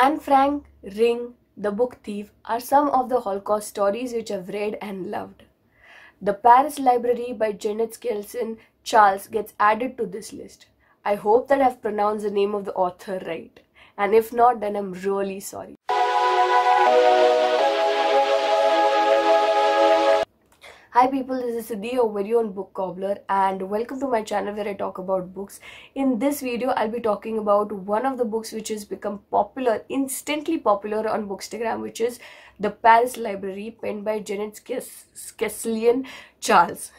Anne Frank, Ring, The Book Thief are some of the Holocaust stories which I've read and loved. The Paris Library by Janet Skelson Charles gets added to this list. I hope that I've pronounced the name of the author right. And if not, then I'm really sorry. Hi people, this is Siddhi, your very own book cobbler and welcome to my channel where I talk about books. In this video, I'll be talking about one of the books which has become popular, instantly popular on Bookstagram, which is The Paris Library, penned by Janet Skeslian Charles.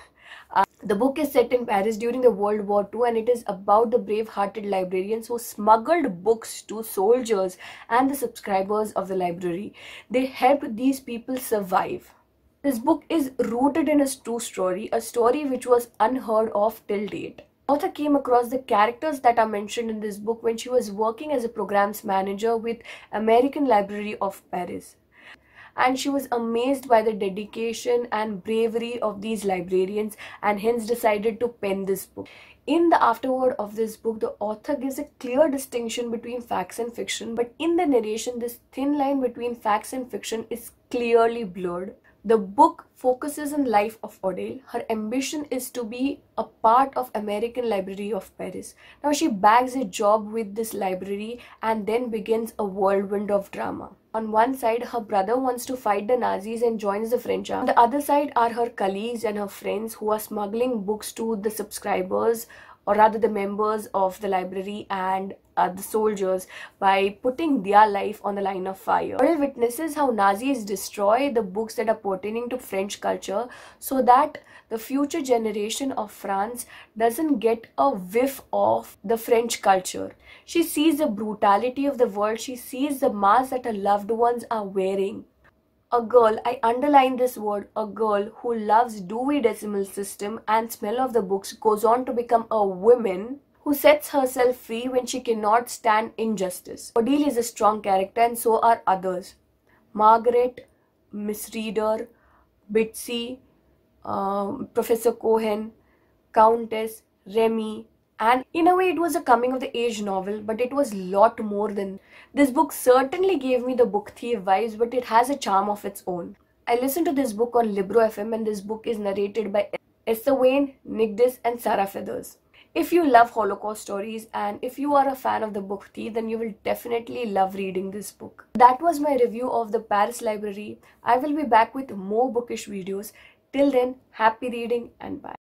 Uh, the book is set in Paris during the World War II and it is about the brave-hearted librarians who smuggled books to soldiers and the subscribers of the library. They helped these people survive. This book is rooted in a true story, a story which was unheard of till date. Author came across the characters that are mentioned in this book when she was working as a programs manager with American Library of Paris. And she was amazed by the dedication and bravery of these librarians and hence decided to pen this book. In the afterword of this book, the author gives a clear distinction between facts and fiction, but in the narration, this thin line between facts and fiction is clearly blurred. The book focuses on life of Odile. Her ambition is to be a part of American Library of Paris. Now she bags a job with this library and then begins a whirlwind of drama. On one side, her brother wants to fight the Nazis and joins the French army. On the other side are her colleagues and her friends who are smuggling books to the subscribers or rather the members of the library and uh, the soldiers by putting their life on the line of fire. Orwell witnesses how Nazis destroy the books that are pertaining to French culture so that the future generation of France doesn't get a whiff of the French culture. She sees the brutality of the world, she sees the masks that her loved ones are wearing a girl, I underline this word, a girl who loves Dewey Decimal System and smell of the books goes on to become a woman who sets herself free when she cannot stand injustice. Odile is a strong character and so are others. Margaret, Misreader, Bitsy, uh, Professor Cohen, Countess, Remy, and in a way, it was a coming of the age novel, but it was lot more than. This book certainly gave me the book thief vibes, but it has a charm of its own. I listened to this book on Libro FM, and this book is narrated by Esther Wayne, Nick and Sarah Feathers. If you love Holocaust stories and if you are a fan of the book Thief, then you will definitely love reading this book. That was my review of the Paris Library. I will be back with more bookish videos. Till then, happy reading and bye.